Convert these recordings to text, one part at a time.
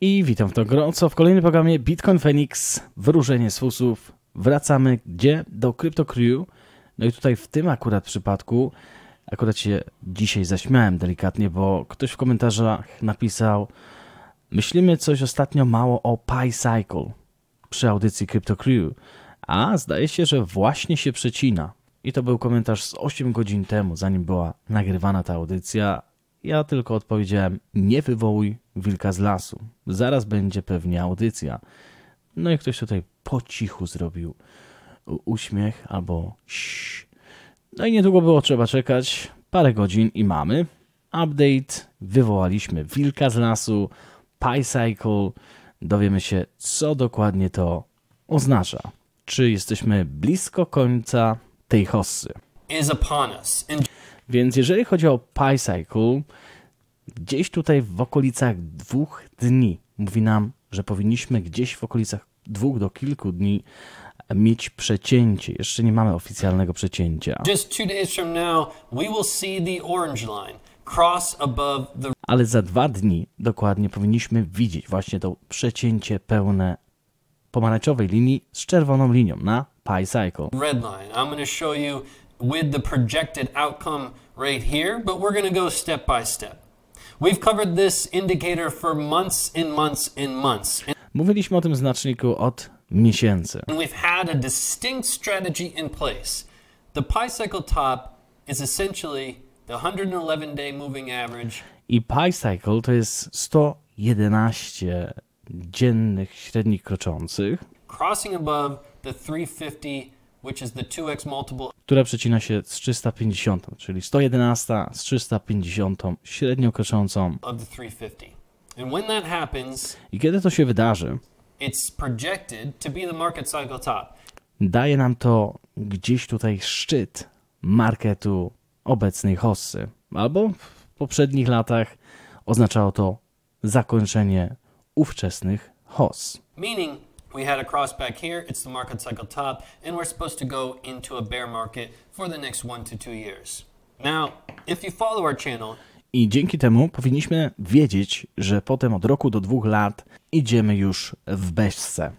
I witam w to gorąco w kolejnym programie Bitcoin Phoenix, wyróżnienie z fusów. Wracamy gdzie? Do Crypto Crew. No i tutaj w tym akurat przypadku, akurat się dzisiaj zaśmiałem delikatnie, bo ktoś w komentarzach napisał myślimy coś ostatnio mało o PyCycle przy audycji Crypto Crew, a zdaje się, że właśnie się przecina. I to był komentarz z 8 godzin temu, zanim była nagrywana ta audycja, ja tylko odpowiedziałem: Nie wywołuj wilka z lasu. Zaraz będzie pewnie audycja. No i ktoś tutaj po cichu zrobił uśmiech albo shh No i niedługo było trzeba czekać. Parę godzin i mamy. Update. Wywołaliśmy wilka z lasu. PyCycle. Dowiemy się, co dokładnie to oznacza. Czy jesteśmy blisko końca tej hossy. Is upon us. Więc jeżeli chodzi o PyCycle, gdzieś tutaj w okolicach dwóch dni mówi nam, że powinniśmy gdzieś w okolicach dwóch do kilku dni mieć przecięcie. Jeszcze nie mamy oficjalnego przecięcia. Ale za dwa dni dokładnie powinniśmy widzieć właśnie to przecięcie pełne pomarańczowej linii z czerwoną linią na PyCycle. Red line. I'm going to show you with the projected outcome right here, but we're going to go step by step. We've covered this indicator for months and months and months. Mówiliśmy o tym znaczniku od miesięcy. And we've had a distinct strategy in place. The pie cycle top is essentially the 111 day moving average. I pi cycle to jest 111 dziennych średnich kroczących. Crossing above the 350 która przecina się z 350, czyli 111 z 350 średnio kroczącą. I kiedy to się wydarzy, daje nam to gdzieś tutaj szczyt marketu obecnej hossy, albo w poprzednich latach oznaczało to zakończenie ówczesnych hoss. Meaning we had a cross back here, it's the market cycle top, and we're supposed to go into a bear market for the next one to two years. Now, if you follow our channel, i dzięki temu powinniśmy wiedzieć, że potem od roku do dwóch lat idziemy już w beżce.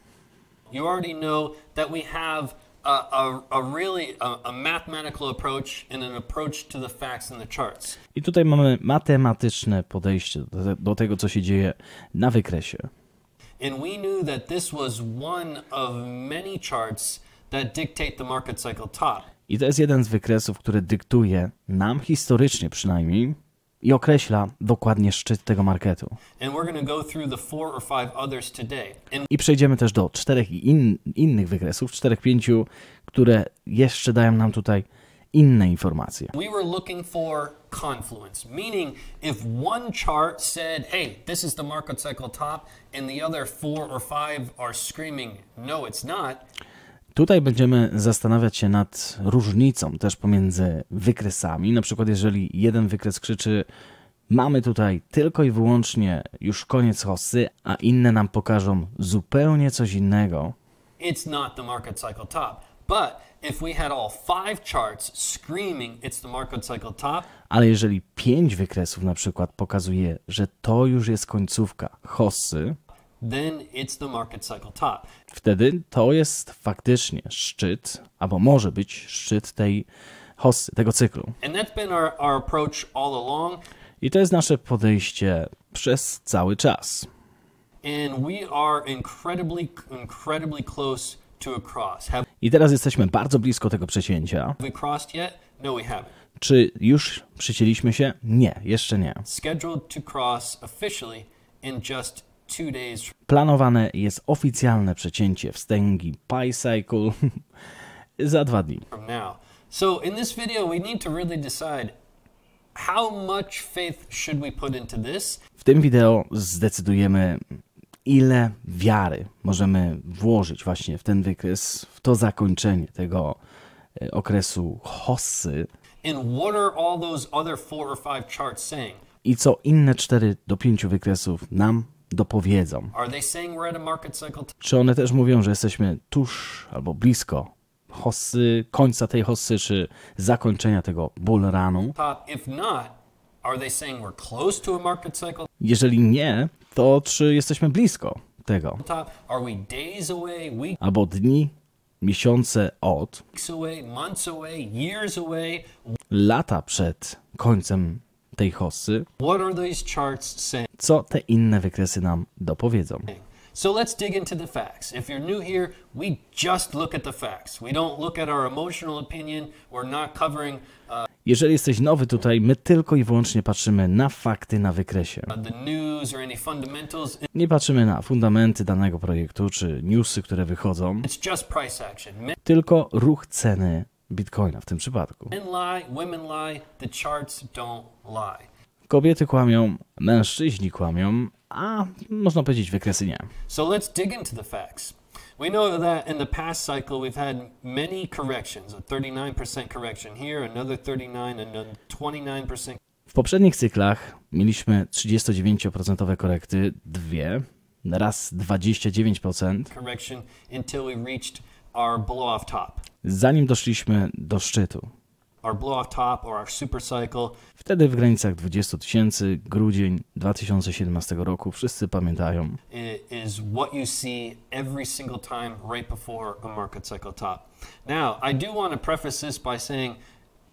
You already know that we have a, a, a really a, a mathematical approach and an approach to the facts and the charts. I tutaj mamy matematyczne podejście do, do tego, co się dzieje na wykresie. And we knew that this was one of many charts that dictate the market cycle top. I to jest jeden z wykresów, który dyktuje nam historycznie przynajmniej i określa dokładnie szczyt tego marketu. I przejdziemy też do czterech in, innych wykresów, czterech, pięciu, które jeszcze dają nam tutaj inne informacje. We were looking for confluence, meaning if one chart said, hey, this is the market cycle top and the other four or five are screaming, no it's not. Tutaj będziemy zastanawiać się nad różnicą też pomiędzy wykresami. Na przykład, jeżeli jeden wykres krzyczy Mamy tutaj tylko i wyłącznie już koniec hossy, a inne nam pokażą zupełnie coś innego. It's not the market cycle top. But if we had all five charts screaming it's the Marco cycle top, ale jeżeli pięć wykresów na przykład pokazuje, że to już jest końcówka hossy, then it's the market cycle top. Wtedy to jest faktycznie szczyt, albo może być szczyt tej hossy, tego cyklu. And that's been our, our approach all along. I to jest nasze podejście przez cały czas. And we are incredibly, incredibly close to a cross. Have i teraz jesteśmy bardzo blisko tego przecięcia. No, Czy już przycięliśmy się? Nie, jeszcze nie. Planowane jest oficjalne przecięcie wstęgi Cycle za dwa dni. So in this video we need to really decide how much faith should we put into this. W tym wideo zdecydujemy ile wiary możemy włożyć właśnie w ten wykres, w to zakończenie tego e, okresu Hossy. I co inne 4 do 5 wykresów nam dopowiedzą. Czy one też mówią, że jesteśmy tuż albo blisko hossy, końca tej hossy, czy zakończenia tego bull runu? Jeżeli nie, to czy jesteśmy blisko tego. Albo dni, miesiące od, lata przed końcem tej hossy, co te inne wykresy nam dopowiedzą. So let's dig into the facts. If you're new here, we just look at the facts. We don't look at our emotional opinion. We're not covering. Uh, Jeżeli jesteś nowy tutaj, my tylko i wyłącznie patrzymy na fakty na wykresie. Uh, Nie patrzymy na fundamenty danego projektu czy newsy, które wychodzą. Tylko ruch ceny Bitcoina w tym przypadku. Men lie, women lie, the charts don't lie. Kobiety kłamią, mężczyźni kłamią, a można powiedzieć wykresy nie. So let's dig into the facts. We know that in the past cycle we've had many corrections, a 39% correction here, another 39 and 29%. W poprzednich cyklach mieliśmy 39% korekty, dwie, raz 29%. until we reached our blow off top. Zanim doszliśmy do szczytu. Wtedy w granicach 20 tysięcy, grudzień 2017 roku, wszyscy pamiętają. Is what you see every single time right before a market cycle top. Now, I do want to preface this by saying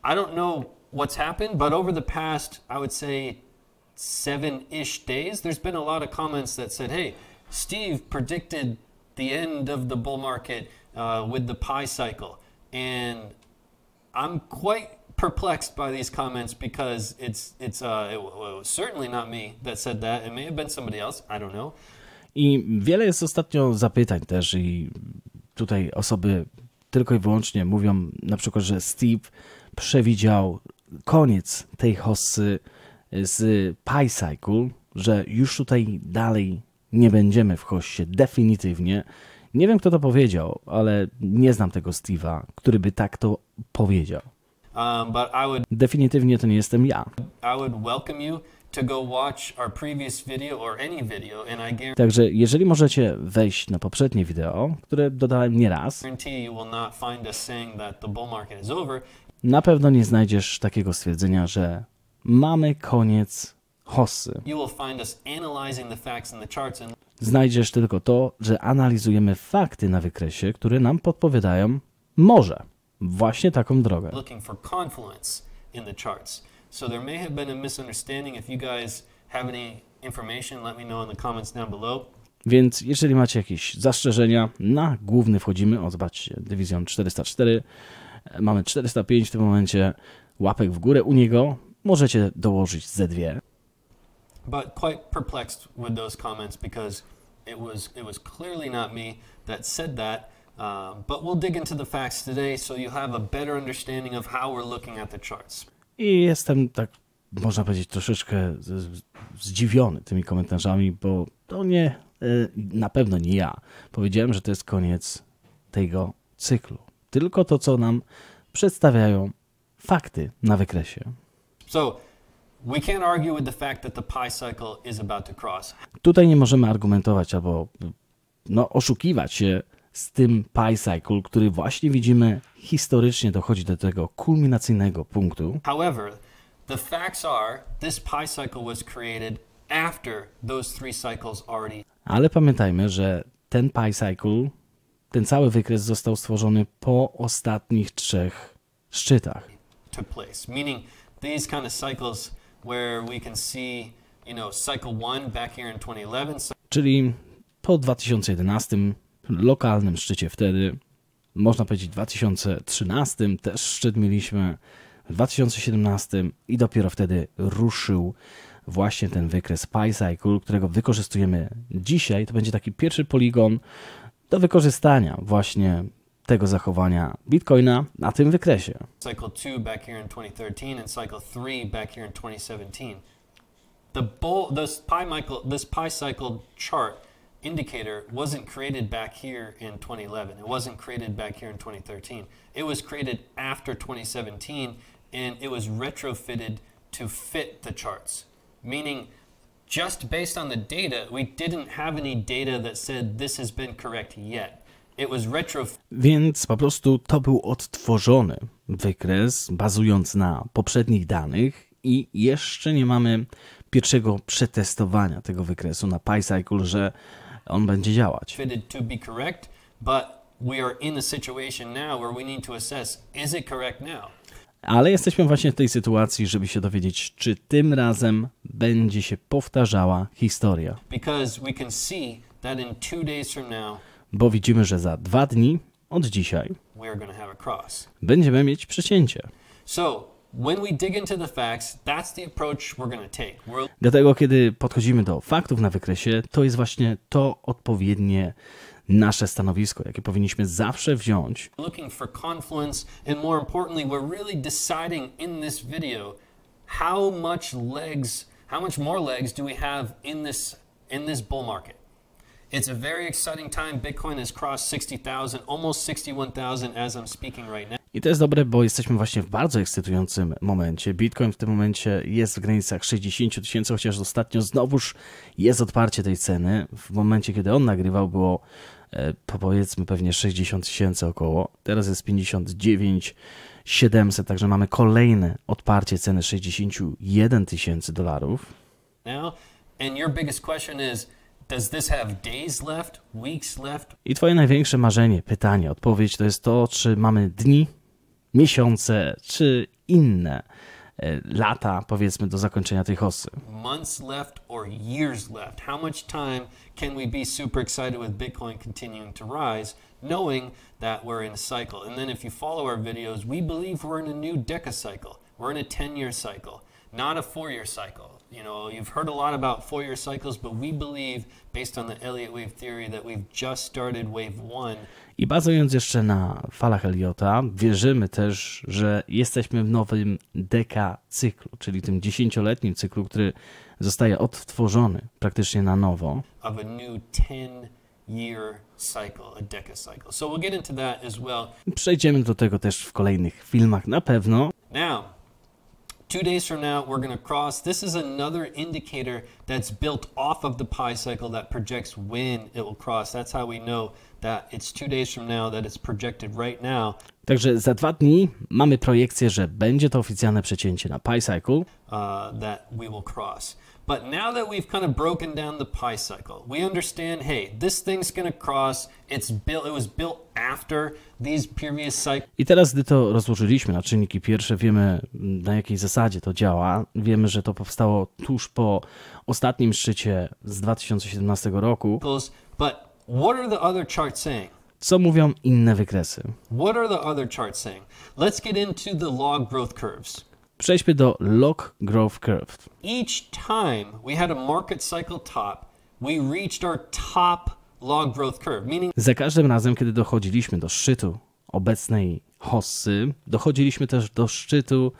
I don't know what's happened, but over the past, I would say, seven-ish days, there's been a lot of comments that said, hey, Steve predicted the end of the bull market uh, with the pie cycle. And I'm quite perplexed by these comments because it's it's uh, it, well, certainly not me that said that. It may have been somebody else. I don't know. I wiele jest ostatnio zapytań też i tutaj osoby tylko i wyłącznie mówią na przykład, że Steve przewidział koniec tej hossy z PyCycle, że już tutaj dalej nie będziemy w hossie definitywnie. Nie wiem, kto to powiedział, ale nie znam tego Steve'a, który by tak to powiedział. Um, would, Definitywnie to nie jestem ja. Także jeżeli możecie wejść na poprzednie wideo, które dodałem nieraz, na pewno nie znajdziesz takiego stwierdzenia, że mamy koniec hossy. Znajdziesz tylko to, że analizujemy fakty na wykresie, które nam podpowiadają może właśnie taką drogę. Więc jeżeli macie jakieś zastrzeżenia, na główny wchodzimy. O, zobaczcie, dywizjon 404. Mamy 405 w tym momencie. Łapek w górę u niego. Możecie dołożyć ze dwie. But quite perplexed with those comments because it was, it was clearly not me that said that. Uh, but we'll dig into the facts today so you have a better understanding of how we're looking at the charts. I jestem tak, można powiedzieć, troszeczkę zdziwiony tymi komentarzami, bo to nie, e, na pewno nie ja. Powiedziałem, że to jest koniec tego cyklu. Tylko to, co nam przedstawiają fakty na wykresie. So, we can't argue with the fact that the cycle is about to cross. Tutaj nie możemy argumentować albo no, oszukiwać się z tym pi Cycle, który właśnie widzimy historycznie dochodzi do tego kulminacyjnego punktu. However, the facts are this was created after those three cycles already. Ale pamiętajmy, że ten pi Cycle, ten cały wykres został stworzony po ostatnich trzech szczytach. Took place, meaning these kind of cycles where we can see, you know, cycle back here in 2011. Czyli po 2011 lokalnym szczycie wtedy. Można powiedzieć w 2013 też szczyt mieliśmy, w 2017 i dopiero wtedy ruszył właśnie ten wykres PyCycle, którego wykorzystujemy dzisiaj. To będzie taki pierwszy poligon do wykorzystania właśnie tego zachowania Bitcoina na tym wykresie. Cycle 2 back here in 2013 and cycle 3 back here in 2017. The bull, this pie, cycle chart indicator wasn't created back here in 2011. It wasn't created back here in 2013. It was created after 2017 and it was retrofitted to fit the charts, meaning just based on the data, we didn't have any data that said this has been correct yet. It was Więc po prostu to był odtworzony wykres bazując na poprzednich danych i jeszcze nie mamy pierwszego przetestowania tego wykresu na PyCycle, że on będzie działać. Ale jesteśmy właśnie w tej sytuacji, żeby się dowiedzieć, czy tym razem będzie się powtarzała historia. we can see that in two days from now, bo widzimy, że za dwa dni od dzisiaj będziemy mieć przecięcie. So, Dlatego, kiedy podchodzimy do faktów na wykresie, to jest właśnie to odpowiednie nasze stanowisko, jakie powinniśmy zawsze wziąć. video It's a very exciting time. Bitcoin has crossed 60,000, almost 61,000 as I'm speaking right now. I to jest dobre, bo jesteśmy właśnie w bardzo ekscytującym momencie. Bitcoin w tym momencie jest w granicach 60 tysięcy, chociaż ostatnio znowuż jest odparcie tej ceny. W momencie, kiedy on nagrywał, było e, powiedzmy pewnie 60 tysięcy około. Teraz jest 59 700, także mamy kolejne odparcie ceny 61 tysięcy dolarów. I twoje największe marzenie, pytanie, odpowiedź to jest to, czy mamy dni miesiące czy inne lata, powiedzmy, do zakończenia tej hossy. Months left or years left. How much time can we be super excited with Bitcoin continuing to rise, knowing that we're in a cycle? And then if you follow our videos, we believe we're in a new deca cycle. We're in a 10-year cycle, not a four-year cycle. You know, you've heard a lot about four-year cycles, but we believe, based on the Elliott wave theory, that we've just started wave one. I bazując jeszcze na falach Eliota, wierzymy też, że jesteśmy w nowym deka cyklu, czyli tym dziesięcioletnim cyklu, który zostaje odtworzony praktycznie na nowo. Of a new year cycle, a deca cycle. So we'll get into that as well. Przejdziemy do tego też w kolejnych filmach na pewno. Now, Two days from now, we're going to cross. This is another indicator that's built off of the pi cycle that projects when it will cross. That's how we know that it's two days from now, that it's projected right now. Także za dwa dni mamy projekcję, że będzie to oficjalne przecięcie na pi cycle. Uh, that we will cross. But now that we've kind of broken down the pi cycle, we understand, hey, this thing's cross, it's built, it was built after these previous cycles. I teraz, gdy to rozłożyliśmy na czynniki pierwsze, wiemy mm, na jakiej zasadzie to działa. Wiemy, że to powstało tuż po ostatnim szczycie z 2017 roku. But what are the other charts saying? Co mówią inne wykresy? What are the other charts saying? Let's get into the log growth curves. Przejdźmy do Lock Growth Curve. Each time we had a market cycle top, we reached our top log growth curve, meaning... Za każdym razem, kiedy dochodziliśmy do szczytu obecnej hossy, dochodziliśmy też do szczytu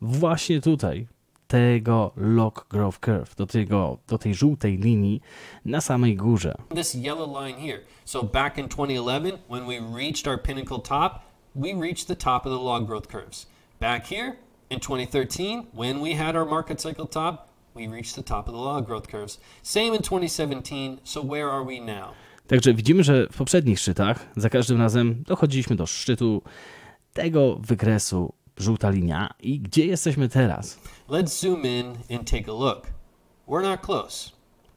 właśnie tutaj, tego log growth curve, do, tego, do tej żółtej linii na samej górze. This yellow line here. So back in 2011, when we reached our pinnacle top, we reached the top of the log growth curves. Back here, In 2013, when we had our market cycle top, we reached the top of the log growth curves. Same in 2017, so where are we now? Także widzimy, że w poprzednich szczytach za każdym razem dochodziliśmy do szczytu tego wykresu żółta linia i gdzie jesteśmy teraz? Let's zoom in and take a look. We're not close.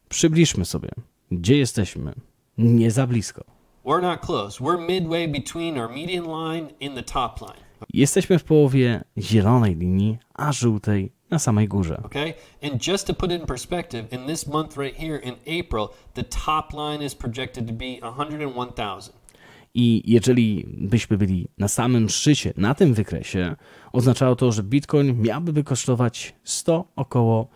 Przybliżmy sobie, gdzie jesteśmy. Nie za blisko. We're not close. We're midway between our median line and the top line. Jesteśmy w połowie zielonej linii, a żółtej na samej górze. Okay? And just to put it in perspective, in this month right here in April, the top line is projected to be 101,000. I jeżeli byśmy byli na samym szczycie, na tym wykresie, oznaczało to, że Bitcoin miałby wykosztować 100 około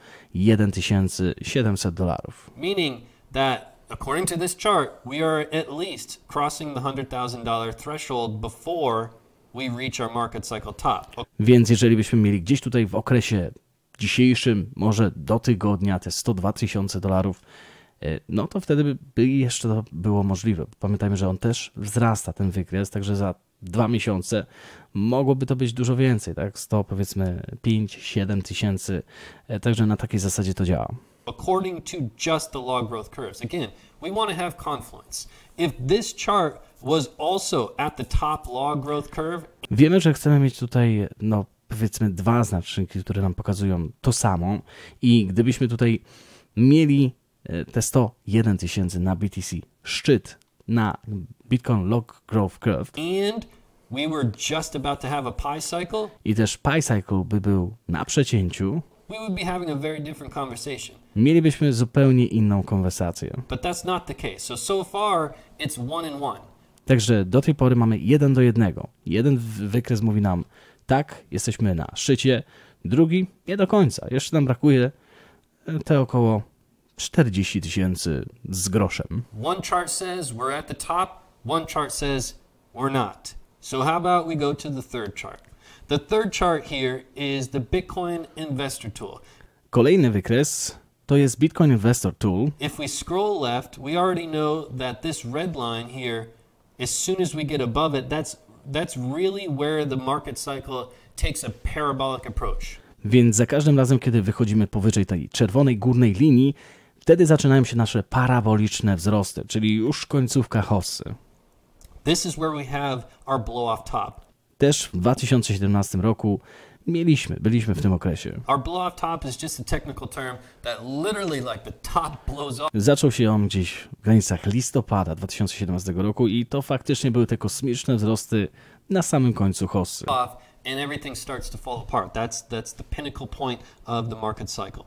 1700 dolarów. Meaning that according to this chart, we are at least crossing the $100,000 threshold before więc jeżeli byśmy mieli gdzieś tutaj w okresie dzisiejszym, może do tygodnia, te 102 tysiące dolarów, e, no to wtedy by, jeszcze to było możliwe. Pamiętajmy, że on też wzrasta, ten wykres, także za dwa miesiące mogłoby to być dużo więcej, tak? 100 powiedzmy 5-7 tysięcy, e, także na takiej zasadzie to działa. According to just the log growth curves. Again, we want to have confluence. If this chart Wiemy, że chcemy mieć tutaj, no powiedzmy, dwa znaczniki, które nam pokazują to samo. I gdybyśmy tutaj mieli e, te 101 tysięcy na BTC szczyt na Bitcoin Log Growth Curve. We were just about to have a cycle. I też pi cycle by był na przecięciu. We would be having a very different conversation. Mielibyśmy zupełnie inną konwersację. But that's not the case. So so far it's one and one. Także do tej pory mamy jeden do jednego. Jeden wykres mówi nam, tak, jesteśmy na szczycie, drugi nie do końca. Jeszcze nam brakuje e, te około 40 tysięcy z groszem. One chart says we're at the top, one chart says we're not. So how about we go to the third chart? The third chart here is the Bitcoin Investor Tool. Kolejny wykres to jest Bitcoin Investor Tool. If we scroll left, we already know that this red line here as soon as we get above it, that's, that's really where the market cycle takes a parabolic approach. Więc za każdym razem, kiedy wychodzimy powyżej tej czerwonej górnej linii, wtedy zaczynają się nasze paraboliczne wzrosty, czyli już końcówka hossy. This is where we have our blow off top. Też w 2017 roku Mieliśmy, byliśmy w tym okresie. Zaczął się on gdzieś w granicach listopada 2017 roku i to faktycznie były te kosmiczne wzrosty na samym końcu hossy. And everything starts to fall apart. That's, that's the pinnacle point of the market cycle.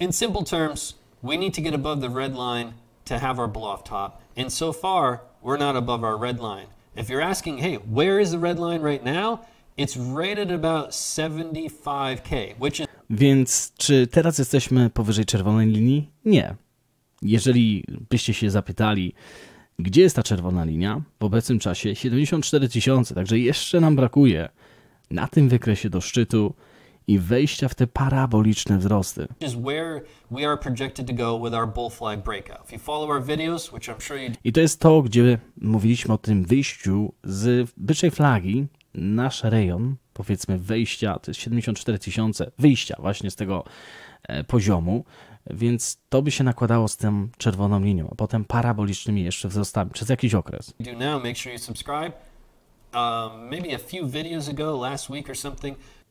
In simple terms, we need to get above the red line to have our blow-off top. And so far, we're not above our red line. If you're asking, hey, where is the red line right now? It's rated about 75k, which is... Więc czy teraz jesteśmy powyżej czerwonej linii? Nie. Jeżeli byście się zapytali, gdzie jest ta czerwona linia? W obecnym czasie 74 tysiące, także jeszcze nam brakuje na tym wykresie do szczytu i wejścia w te paraboliczne wzrosty. I to jest to, gdzie mówiliśmy o tym wyjściu z byczej flagi, nasz rejon, powiedzmy wejścia, to jest 74 tysiące wyjścia właśnie z tego e, poziomu, więc to by się nakładało z tym czerwoną linią, a potem parabolicznymi jeszcze wzrostami przez jakiś okres. Um,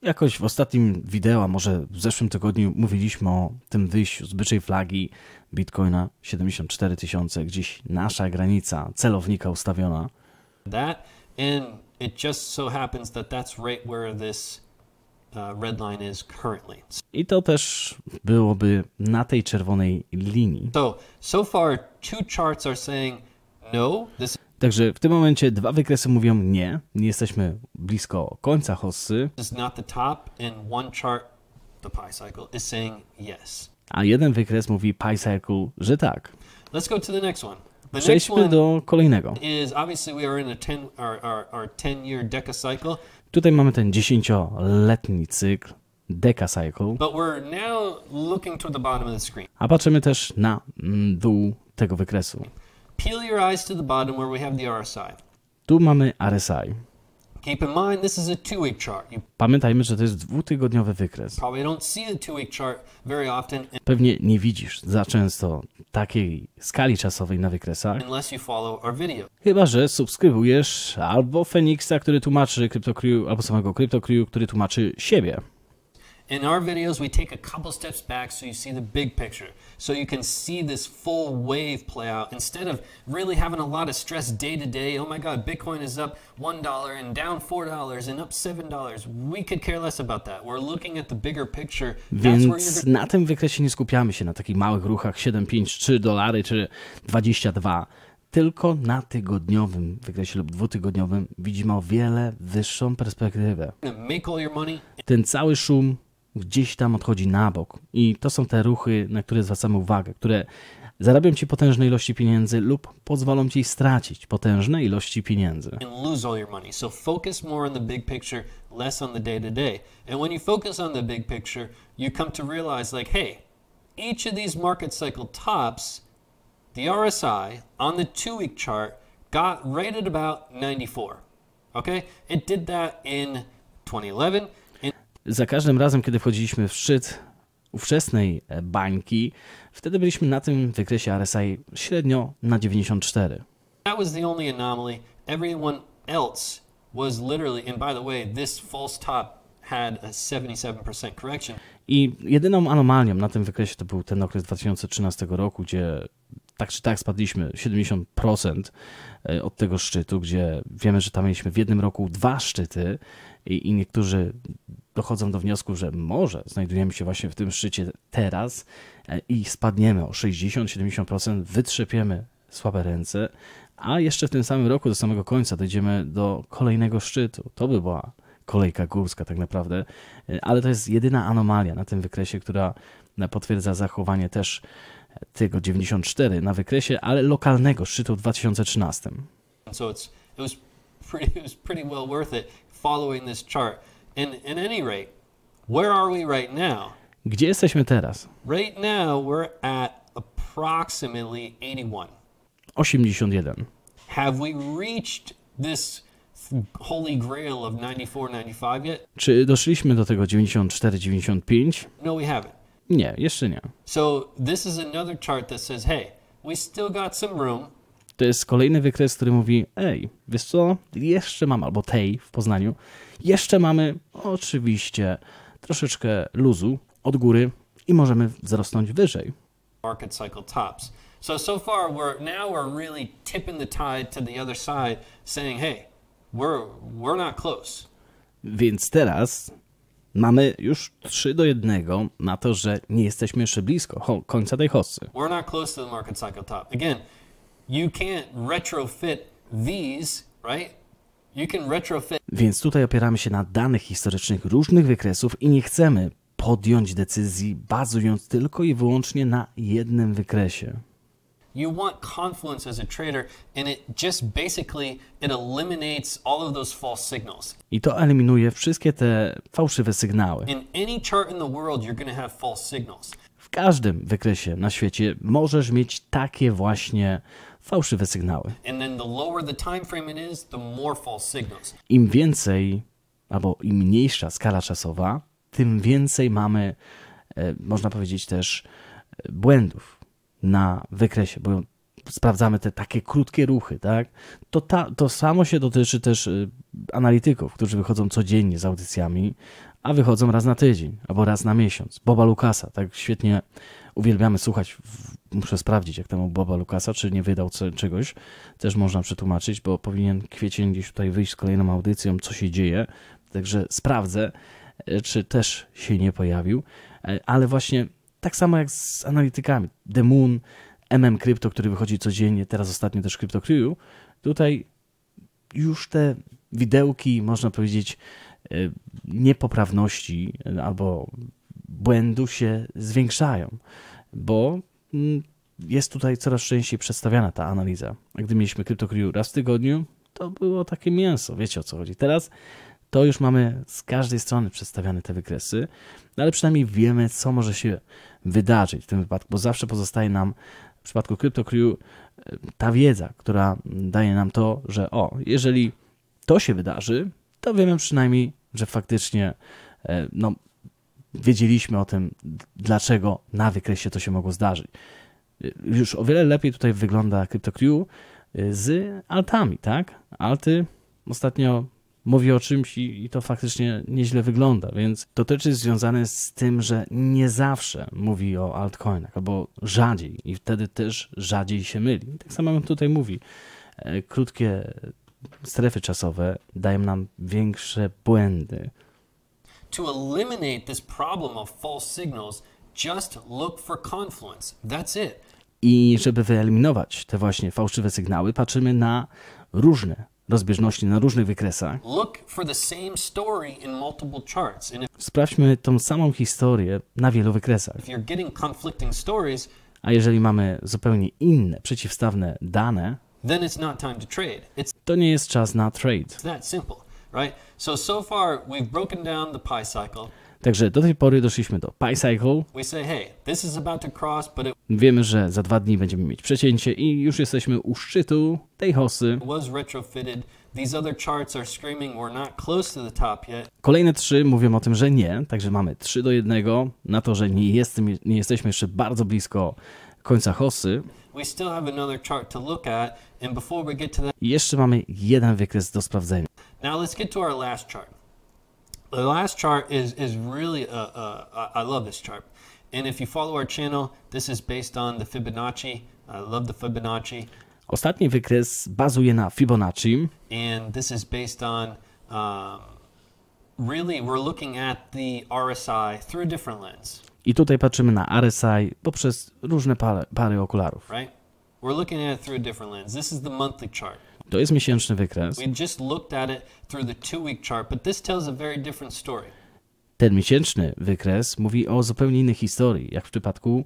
Jakoś w ostatnim wideo, a może w zeszłym tygodniu, mówiliśmy o tym wyjściu z byczej flagi Bitcoina 74 tysiące, gdzieś nasza granica celownika ustawiona. That and it just so happens that that's right where this uh, red line is currently. I to też byłoby na tej czerwonej linii. So, so far two charts are saying no, this Także w tym momencie dwa wykresy mówią nie, nie jesteśmy blisko końca hossy. is not the top and one chart the pi cycle is saying yes. A jeden wykres mówi pi cycle, że tak. Let's go to the next one. Przejdźmy do kolejnego. Y, Tutaj mamy ten dziesięcioletni cykl Deca Cycle. A patrzymy też na mm, dół tego wykresu. Tu mamy RSI. Pamiętajmy, że to jest dwutygodniowy wykres. Pewnie nie widzisz za często takiej skali czasowej na wykresach, chyba że subskrybujesz albo Feniksa, który tłumaczy CryptoCrew, albo samego CryptoCrew, który tłumaczy siebie. In our videos, we take a couple steps back so you see the big picture, so you can see this full wave play out instead of really having a lot of stress day to day. Oh my God, Bitcoin is up $1 and down $4 and up $7. We could care less about that. We're looking at the bigger picture. Więc na tym wykresie nie skupiamy się na takich małych ruchach 7, 5, 3 dolary czy 22 tylko na tygodniowym wykresie lub dwutygodniowym widzimy o wiele wyższą perspektywę. Ten cały szum gdzieś tam odchodzi na bok. I to są te ruchy, na które zwracamy uwagę, które zarabią ci potężne ilości pieniędzy lub pozwolą ci stracić potężne ilości pieniędzy. each of these market cycle tops, the RSI on the week chart got right at about 94. Okay? It did that in 2011. Za każdym razem, kiedy wchodziliśmy w szczyt ówczesnej bańki, wtedy byliśmy na tym wykresie RSI średnio na 94. I jedyną anomalią na tym wykresie to był ten okres 2013 roku, gdzie tak czy tak spadliśmy 70% e, od tego szczytu, gdzie wiemy, że tam mieliśmy w jednym roku dwa szczyty i, i niektórzy dochodzą do wniosku, że może znajdujemy się właśnie w tym szczycie teraz e, i spadniemy o 60-70%, wytrzepiemy słabe ręce, a jeszcze w tym samym roku do samego końca dojdziemy do kolejnego szczytu. To by była kolejka górska tak naprawdę, e, ale to jest jedyna anomalia na tym wykresie, która potwierdza zachowanie też tego 94 na wykresie, ale lokalnego szczytu w 2013. So it's, Gdzie jesteśmy teraz? Right now we're at approximately 81. 81. Have we reached this holy grail of 94, 95 yet? Czy doszliśmy do tego 94, 95? No, we haven't. Nie, jeszcze nie. So this is another chart that says, hey, we still got some room. To jest kolejny wykres, który mówi, ej, wiesz co, jeszcze mamy, albo tej w Poznaniu, jeszcze mamy oczywiście troszeczkę luzu od góry i możemy wzrosnąć wyżej. Market cycle tops. So so far we're now we're really tipping the tide to the other side saying hey, we're we're not close. Więc teraz Mamy już 3 do 1 na to, że nie jesteśmy jeszcze blisko końca tej hossy. We're not close to the market cycle top. Again, you can't retrofit these, right? You can retrofit. Więc tutaj opieramy się na danych historycznych różnych wykresów i nie chcemy podjąć decyzji bazując tylko i wyłącznie na jednym wykresie. You want confluence as a trader and it just basically it eliminates all of those false signals. I to eliminuje wszystkie te fałszywe sygnały. In any chart in the world you're going to have false signals. W każdym wykresie na świecie możesz mieć takie właśnie fałszywe sygnały. Im więcej albo im mniejsza skala czasowa, tym więcej mamy, e, można powiedzieć też, e, błędów na wykresie, bo sprawdzamy te takie krótkie ruchy, tak? To, ta, to samo się dotyczy też y, analityków, którzy wychodzą codziennie z audycjami, a wychodzą raz na tydzień albo raz na miesiąc. Boba Lukasa, tak świetnie uwielbiamy słuchać. Muszę sprawdzić, jak temu Boba Lukasa, czy nie wydał czegoś. Też można przetłumaczyć, bo powinien kwiecień gdzieś tutaj wyjść z kolejną audycją, co się dzieje. Także sprawdzę, y, czy też się nie pojawił. E, ale właśnie tak samo jak z analitykami. The Moon, MM Crypto, który wychodzi codziennie, teraz ostatnio też Crypto Crew. Tutaj już te widełki, można powiedzieć, e, niepoprawności e, albo błędu się zwiększają, bo mm, jest tutaj coraz częściej przedstawiana ta analiza. Gdy mieliśmy CryptoCrew raz w tygodniu, to było takie mięso, wiecie o co chodzi. Teraz to już mamy z każdej strony przedstawiane te wykresy, no ale przynajmniej wiemy, co może się wydarzyć w tym wypadku, bo zawsze pozostaje nam w przypadku CryptoCrew e, ta wiedza, która daje nam to, że o, jeżeli to się wydarzy, to wiemy przynajmniej, że faktycznie e, no, wiedzieliśmy o tym, dlaczego na wykresie to się mogło zdarzyć. E, już o wiele lepiej tutaj wygląda CryptoCrew z altami, tak? Alty ostatnio mówi o czymś i, i to faktycznie nieźle wygląda, więc to też jest związane z tym, że nie zawsze mówi o altcoinach, albo rzadziej i wtedy też rzadziej się myli. Tak samo on tutaj mówi. E, krótkie strefy czasowe dają nam większe błędy. To eliminate this problem of false signals, just look for confluence. That's it. I żeby wyeliminować te właśnie fałszywe sygnały, patrzymy na różne rozbieżności na różnych wykresach. Sprawdźmy tą samą historię na wielu wykresach. A jeżeli mamy zupełnie inne, przeciwstawne dane, to nie jest czas na trade. It's that simple, right? So so far we've broken down the pie cycle. Także do tej pory doszliśmy do PyCycle. Wiemy, że za dwa dni będziemy mieć przecięcie i już jesteśmy u szczytu tej hossy. Kolejne trzy mówią o tym, że nie, także mamy trzy do jednego. na to, że nie, jest, nie jesteśmy jeszcze bardzo blisko końca hossy. I jeszcze mamy jeden wykres do sprawdzenia. Now let's get to our last chart. the last chart is is really I love this chart. And if you follow our channel, this is based on the Fibonacci. I love the Fibonacci. Ostatni wykres bazuje na Fibonacci. And this is based on um, really we're looking at the RSI through a different lens. I tutaj patrzymy na RSI poprzez różne pary, pary okularów. Right? We're looking at it through a different lens. This is the monthly chart. To jest miesięczny wykres. Ten miesięczny wykres mówi o zupełnie innej historii, jak w przypadku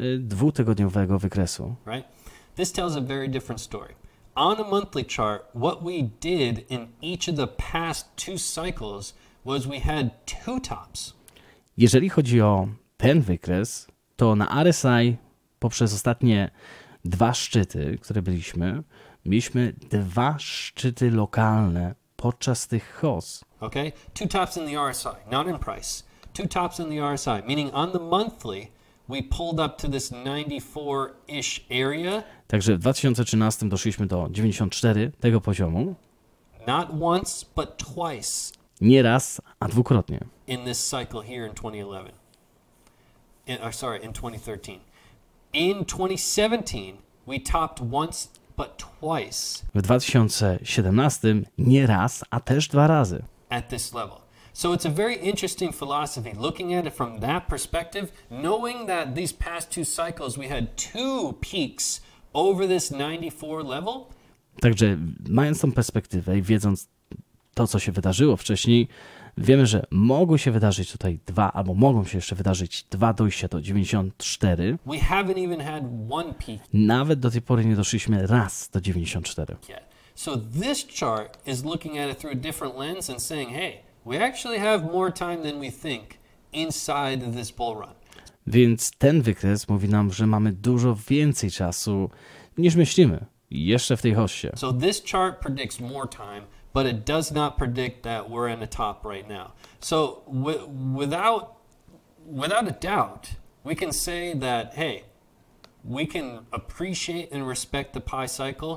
y, dwutygodniowego wykresu. Right? This tells a very different story. On a monthly chart, what we did in each of the past two cycles was we had two tops. Jeżeli chodzi o ten wykres, to na RSI poprzez ostatnie dwa szczyty, które byliśmy, mieliśmy dwa szczyty lokalne podczas tych HOS. Okay, two tops in the RSI, not in price. Two tops in the RSI, meaning on the monthly we pulled up to this 94-ish area. Także w 2013 doszliśmy do 94 tego poziomu. Not once, but twice. Nie raz, a dwukrotnie. In this cycle here in 2011. In, uh, sorry, in 2013. In 2017 we topped once w 2017 nie raz, a też dwa razy. At this level. So it's a very interesting philosophy looking at it from that perspective, knowing that these past two cycles we had two peaks over this 94 level. Także mając tą perspektywę i wiedząc to, co się wydarzyło wcześniej, wiemy, że mogły się wydarzyć tutaj dwa, albo mogą się jeszcze wydarzyć dwa dojścia do 94. Nawet do tej pory nie doszliśmy raz do 94. Więc ten wykres mówi nam, że mamy dużo więcej czasu niż myślimy jeszcze w tej hoście. So this chart predicts more time but it does not predict that we're in the top right now. So without without a doubt, we can say that hey, we can appreciate and respect the pi cycle.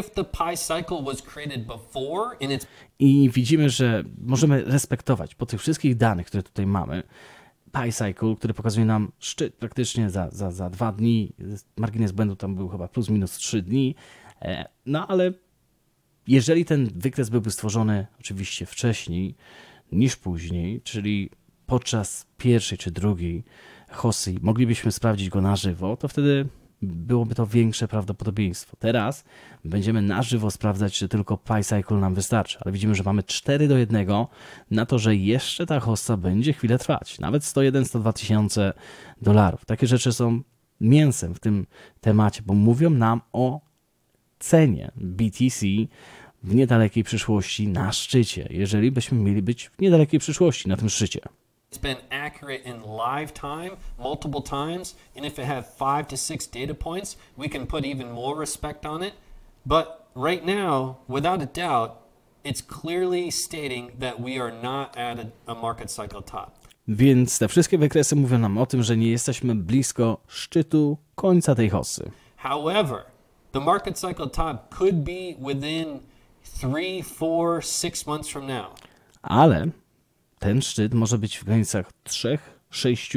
If the pi cycle was created before and it's... I widzimy, że możemy respektować po tych wszystkich danych, które tutaj mamy, Pi Cycle, który pokazuje nam szczyt praktycznie za, za, za dwa dni. Margines błędu tam był chyba plus minus trzy dni. E, no ale jeżeli ten wykres byłby stworzony oczywiście wcześniej niż później, czyli podczas pierwszej czy drugiej Hosy moglibyśmy sprawdzić go na żywo, to wtedy byłoby to większe prawdopodobieństwo. Teraz będziemy na żywo sprawdzać, czy tylko PyCycle nam wystarczy, ale widzimy, że mamy 4 do 1 na to, że jeszcze ta hossa będzie chwilę trwać. Nawet 101-102 tysiące dolarów. Takie rzeczy są mięsem w tym temacie, bo mówią nam o cenie BTC w niedalekiej przyszłości na szczycie, jeżeli byśmy mieli być w niedalekiej przyszłości na tym szczycie. It's been accurate in live time multiple times, and if it had five to six data points, we can put even more respect on it. But right now, without a doubt, it's clearly stating that we are not at a, market cycle top. Więc te wszystkie wykresy mówią nam o tym, że nie jesteśmy blisko szczytu końca tej hossy. However, the market cycle top could be within three, four, six months from now. Ale ten szczyt może być w granicach 3, 6,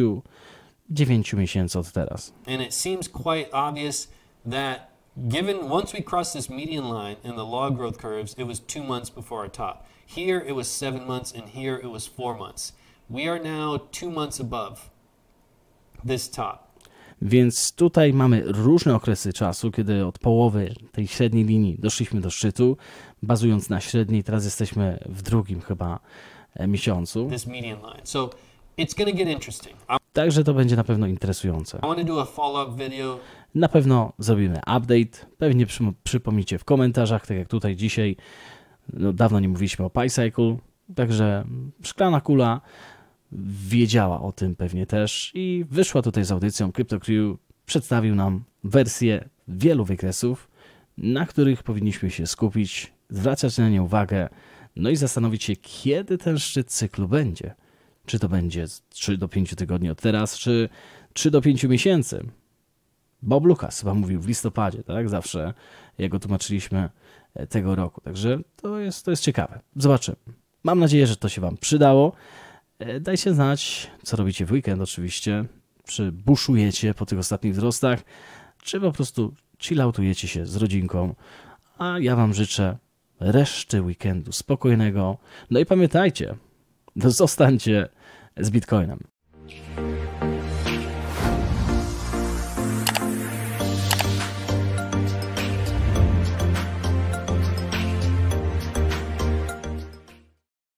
9 miesięcy od teraz. And it seems quite obvious that given once we crossed this median line in the log growth curves, it was 2 months before our top. Here it was 7 months and here it was 4 months. We are now 2 months above this top. Więc tutaj mamy różne okresy czasu, kiedy od połowy tej średniej linii doszliśmy do szczytu, bazując na średniej, teraz jesteśmy w drugim chyba e, miesiącu. Także to będzie na pewno interesujące. Na pewno zrobimy update, pewnie przy, przypomnijcie w komentarzach, tak jak tutaj dzisiaj. No, dawno nie mówiliśmy o PyCycle, także szklana kula wiedziała o tym pewnie też i wyszła tutaj z audycją. CryptoCrew przedstawił nam wersję wielu wykresów, na których powinniśmy się skupić, zwracać na nie uwagę, no i zastanowić się, kiedy ten szczyt cyklu będzie. Czy to będzie 3 do 5 tygodni od teraz, czy 3 do 5 miesięcy. Bob Lucas chyba mówił w listopadzie, tak? Zawsze jego tłumaczyliśmy e, tego roku. Także to jest, to jest ciekawe. Zobaczymy. Mam nadzieję, że to się Wam przydało. E, Dajcie znać, co robicie w weekend oczywiście, czy buszujecie po tych ostatnich wzrostach, czy po prostu chilloutujecie się z rodzinką, a ja wam życzę reszty weekendu spokojnego. No i pamiętajcie, zostańcie z Bitcoinem.